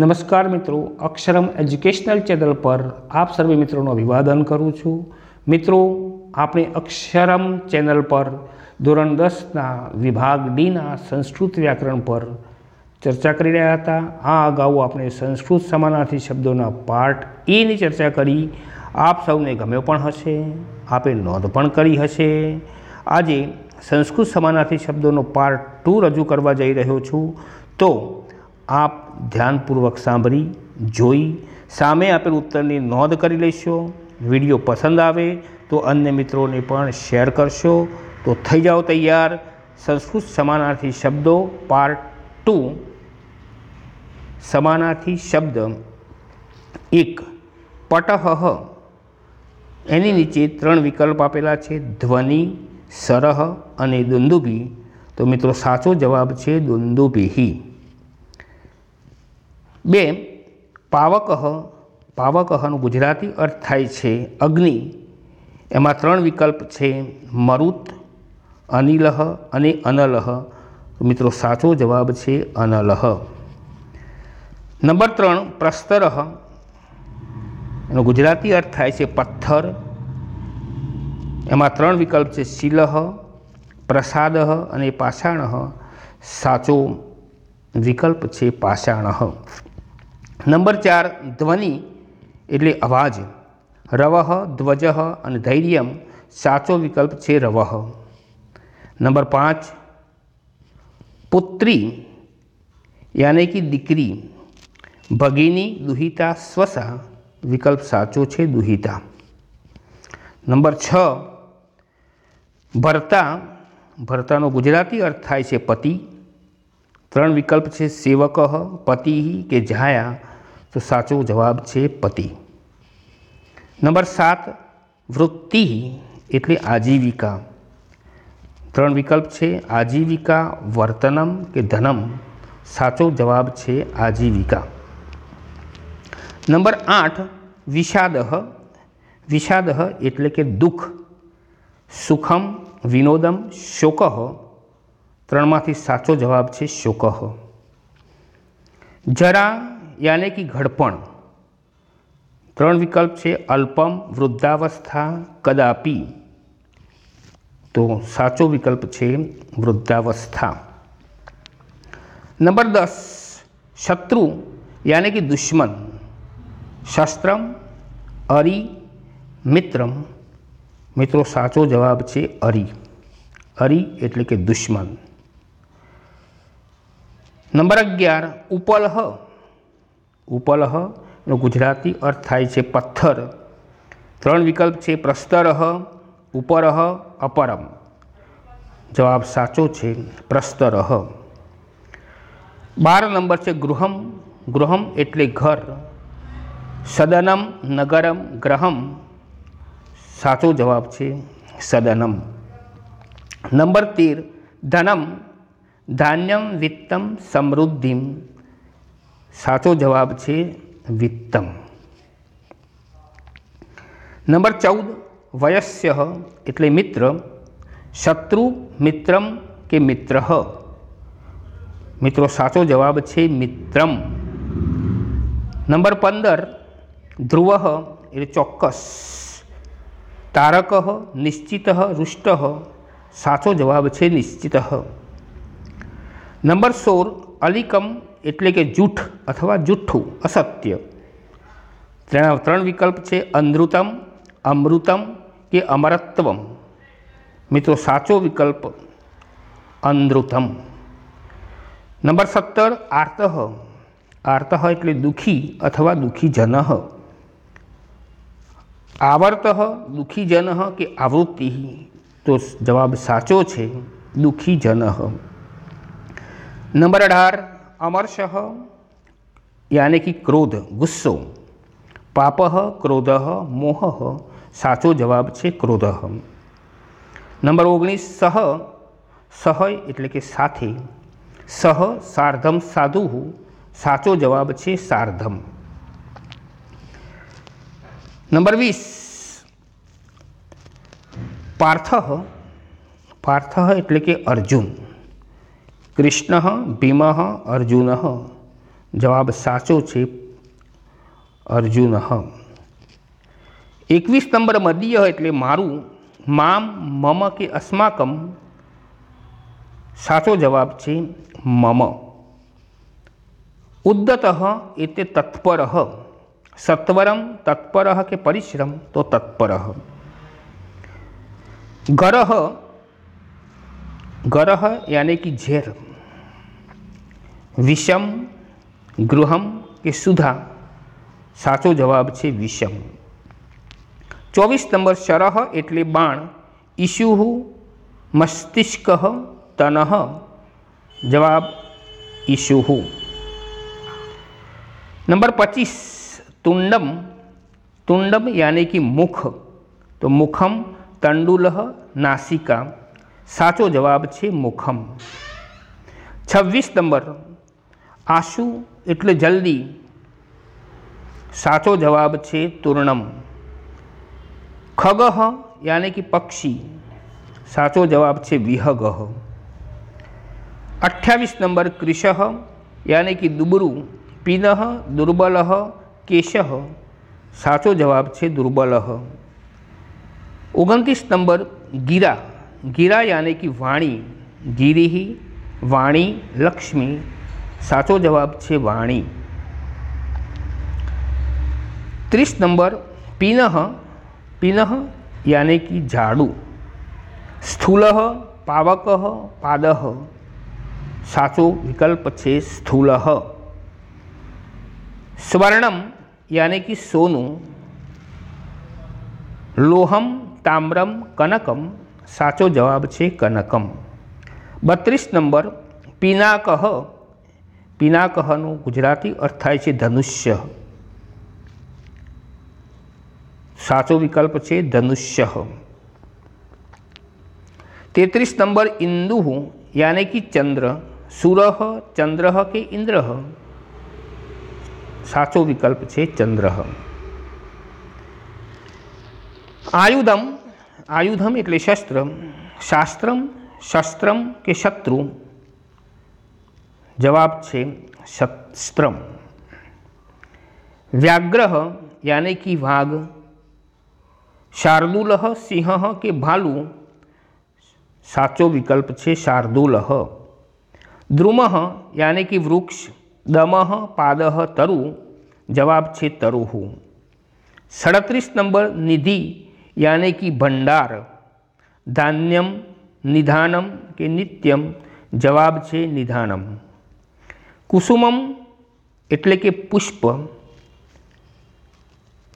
નમસ્કાર મિત્રો અક્ષરમ educational channel પર આપ સર્વે મિત્રોનું અભિવાદન કરું છું મિત્રો આપણે અક્ષરમ ચેનલ પર ધોરણ દસના વિભાગ ડીના સંસ્કૃત વ્યાકરણ પર ચર્ચા કરી રહ્યા હતા આ અગાઉ આપણે સંસ્કૃત સમાનાર્થી શબ્દોના પાર્ટ એની ચર્ચા કરી આપ સૌને ગમ્યો પણ હશે આપે નોંધ પણ કરી હશે આજે સંસ્કૃત સમાનાર્થી શબ્દોનો પાર્ટ ટુ રજૂ કરવા જઈ રહ્યો છું તો આપ ધ્યાનપૂર્વક સાંભળી જોઈ સામે આપેલ ઉત્તરની નોંધ કરી લેશો વિડીયો પસંદ આવે તો અન્ય મિત્રોને પણ શેર કરશો તો થઈ જાઓ તૈયાર સંસ્કૃત સમાનાર્થી શબ્દો પાર્ટ ટુ સમાનાર્થી શબ્દ એક પટહ એની નીચે ત્રણ વિકલ્પ આપેલા છે ધ્વનિ સરહ અને દુંદુભી તો મિત્રો સાચો જવાબ છે દુંદુભીહી બે પાવકહ પાવકહનું ગુજરાતી અર્થ થાય છે અગ્નિ એમાં ત્રણ વિકલ્પ છે મરુત અનિલહ અને અનલહ મિત્રો સાચો જવાબ છે અનલહ નંબર ત્રણ પ્રસ્તરહ એનો ગુજરાતી અર્થ થાય છે પથ્થર એમાં ત્રણ વિકલ્પ છે શિલહ પ્રસાદહ અને પાષાણહ સાચો વિકલ્પ છે પાષાણહ નંબર ચાર ધ્વનિ એટલે અવાજ રવહ ધ્વજ અને ધૈર્યમ સાચો વિકલ્પ છે રવહ નંબર પાંચ પુત્રી યાને કે દીકરી ભગીની દુહિતા સ્વસા વિકલ્પ સાચો છે દુહિતા નંબર છ ભરતા ભરતાનો ગુજરાતી અર્થ થાય છે પતિ ત્રણ વિકલ્પ છે સેવક પતિ કે જાયા તો સાચો જવાબ છે પતિ નંબર સાત વૃત્તિ એટલે આજીવિકા ત્રણ વિકલ્પ છે આજીવિકા વર્તનમ કે ધનમ સાચો જવાબ છે આજીવિકા નંબર આઠ વિષાદ વિષાદ એટલે કે દુઃખ સુખમ વિનોદમ શોક ત્રણમાંથી સાચો જવાબ છે શોક જરા યાને કે ઘડપણ ત્રણ વિકલ્પ છે અલ્પમ વૃદ્ધાવસ્થા કદાપી તો સાચો વિકલ્પ છે વૃદ્ધાવસ્થા નંબર દસ શત્રુ યાને કે દુશ્મન શસ્ત્રમ અરી મિત્રમ મિત્રો સાચો જવાબ છે અરી અરી એટલે કે દુશ્મન નંબર અગિયાર ઉપલહ ઉપલહ નો ગુજરાતી અર્થ થાય છે પથ્થર ત્રણ વિકલ્પ છે પ્રસ્તરહ ઉપરહ અપરમ જવાબ સાચો છે પ્રસ્તરહ બાર નંબર છે ગૃહમ ગૃહમ એટલે ઘર સદનમ નગરમ ગ્રહમ સાચો જવાબ છે સદનમ નંબર તેર ધનમ ધાન્યમ વિત્તમ સમૃદ્ધિમ સાચો જવાબ છે વિત્તમ નંબર ચૌદ વયસ્ય એટલે મિત્ર શત્રુ મિત્રમ કે મિત્ર મિત્રો સાચો જવાબ છે મિત્રમ નંબર પંદર ધ્રુવ એટલે ચોક્કસ તારક નિશ્ચિત રુષ્ટ સાચો જવાબ છે નિશ્ચિત નંબર સોળ અલિકમ એટલે કે જૂઠ અથવા જુઠ્ઠું અસત્ય તેના ત્રણ વિકલ્પ છે અનૃતમ અમૃતમ કે અમરત્વમ મિત્રો સાચો વિકલ્પ અંધૃતમ નંબર સત્તર આર્તઃ આર્તઃ એટલે દુઃખી અથવા દુઃખીજન આવર્ત દુઃખીજન કે આવૃત્તિ તો જવાબ સાચો છે દુઃખીજન નંબર અઢાર अमर्ष यानी कि ક્રોધ ગુસ્સો પાપ ક્રોધ મોહ સાચો જવાબ છે ક્રોધ નંબર ઓગણીસ સહ સહ એટલે કે સાથે સહ સાર્ધમ સાધુ સાચો જવાબ છે સાર્ધમ નંબર વીસ પાર્થ પાર્થ એટલે કે અર્જુન કૃષ્ણ ભીમ અર્જુન જવાબ સાચો છે અર્જુન એકવીસ નંબર મદીય એટલે મારું મામ મમ કે અસ્માકમ સાચો જવાબ છે મમ ઉદ્દત એટલે તત્પર સત્વરમ તત્પર કે પરિશ્રમ તો તત્પર ઘર गरह यानी कि झेर विषम गृहम के सुधा साचो जवाब छे विषम चौबीस नंबर शरह एटले बाण ईशुहु मस्तिष्क तन जवाब ईशुहु नंबर पच्चीस तुंडम तुंडम यानी कि मुख तो मुखम तंडुल नासिका સાચો જવાબ છે મુખમ છવ્વીસ નંબર આંસુ એટલે જલ્દી સાચો જવાબ છે તૂર્ણમ ખગહ યાને કે પક્ષી સાચો જવાબ છે વિહગહ અઠ્યાવીસ નંબર કૃષ યાને કે દુબરુ પિનહ દુર્બલહ કેશહ સાચો જવાબ છે દુર્બલહ ઓગણત્રીસ નંબર ગીરા ગીરા યાને કે વાણી ગીરીહી વાણી લક્ષ્મી સાચો જવાબ છે વાણી ત્રીસ નંબર પિનઃ પિનઃ યાને કે ઝાડુ સ્થૂલ પાવક પાદ સાચો વિકલ્પ છે સ્થૂલ સ્વર્ણમ યાને કે સોનું લોહમ તામ્રમ કનકમ સાચો જવાબ છે કનકમ બત્રીસ નંબર પિનાકહ પિનાકહનું ગુજરાતી અર્થ થાય છે ધનુષ્ય સાચો વિકલ્પ છે ધનુષ્ય તેત્રીસ નંબર ઇન્દુ યાને કે ચંદ્ર સુરહ ચંદ્ર કે ઇન્દ્ર સાચો વિકલ્પ છે ચંદ્ર આયુધમ આયુધમ એટલે શસ્ત્ર શાસ્ત્રમ શસ્ત્રમ કે શત્રુ જવાબ છે શસ્ત્રમ વ્યાગ્રહ યાને કી વાઘ શાર્દુલહ સિંહ કે ભાલુ સાચો વિકલ્પ છે શાર્દુલહ દ્રુમહ યાને કે વૃક્ષ દમહ પાદહ તરુ જવાબ છે તરુહુ સડત્રીસ નંબર નિધિ यानी कि ભંડાર ધાન્યમ નિધાનમ કે નિત્યમ જવાબ છે નિધાનમ કુસુમમ એટલે કે પુષ્પ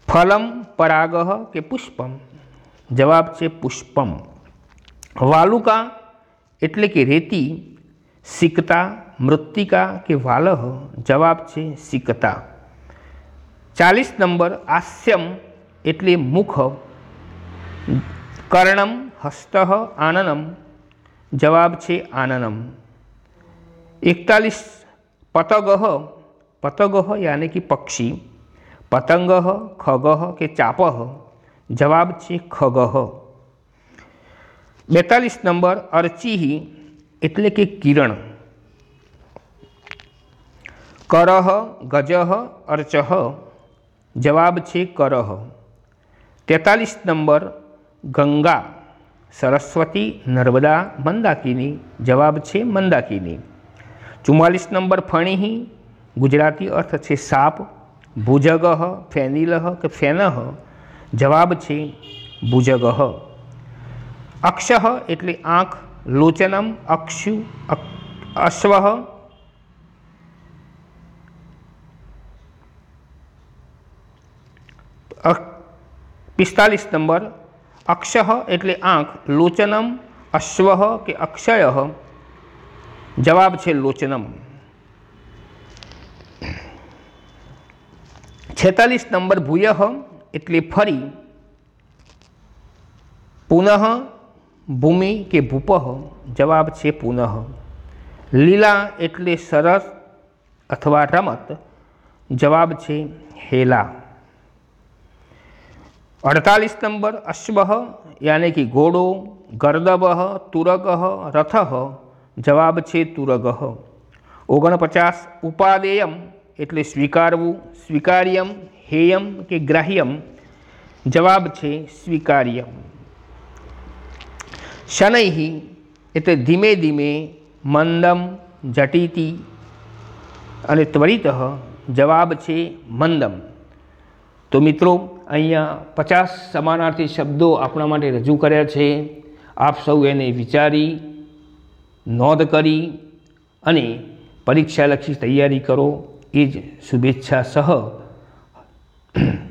ફલમ પરાગ કે પુષ્પમ જવાબ છે પુષ્પમ વાલુકા એટલે કે રેતી સિકતા મૃત્તિકા કે વાલહ જવાબ છે સિકતા ચાલીસ નંબર આસ્યમ એટલે મુખ કર્ણમ હસ્ત આનનમ જવાબ છે આનનમ એકતાલીસ પતગ પતગ યાને કે પક્ષી પતંગ ખગ કે ચાપ જવાબ છે ખગ બેતાલીસ નંબર અર્ચી એટલે કે કિરણ કરહ ગજહ અર્ચહ જવાબ છે કરહ તેતાલીસ નંબર ગંગા સરસ્વતી નર્મદા મંદાકિની જવાબ છે મંદાકીની ચુમ્માલીસ નંબર ફણીહી ગુજરાતી અર્થ છે સાપ ભુજગહ ફેનિલહ કે ફેનહ જવાબ છે ભુજગહ અક્ષ એટલે આંખ લોચનમ અક્ષુ અશ્વ પિસ્તાલીસ નંબર અક્ષ એટલે આંખ લોચનમ અશ્વ કે અક્ષય જવાબ છે લોચનમ છેતાલીસ નંબર ભૂયહ એટલે ફરી પુનઃ ભૂમિ કે ભૂપહ જવાબ છે પુનઃ લીલા એટલે સરસ અથવા રમત જવાબ છે હેલા અડતાલીસ નંબર અશ્વ યાને કે ઘોડો ગર્દબહ તુરગહ રથહ જવાબ છે તુરગહ ઓગણપચાસ ઉપાદેયમ એટલે સ્વીકારવું સ્વીકાર્યમ હેયમ કે ગ્રાહ્યમ જવાબ છે સ્વીકાર્યમ શનૈ એટલે ધીમે ધીમે મંદમ જટીતી અને ત્વરિત જવાબ છે મંદમ તો મિત્રો અહીંયા પચાસ સમાનાર્થી શબ્દો આપણા માટે રજૂ કર્યા છે આપ સૌ એને વિચારી નોંધ કરી અને પરીક્ષાલક્ષી તૈયારી કરો એ જ શુભેચ્છા સહ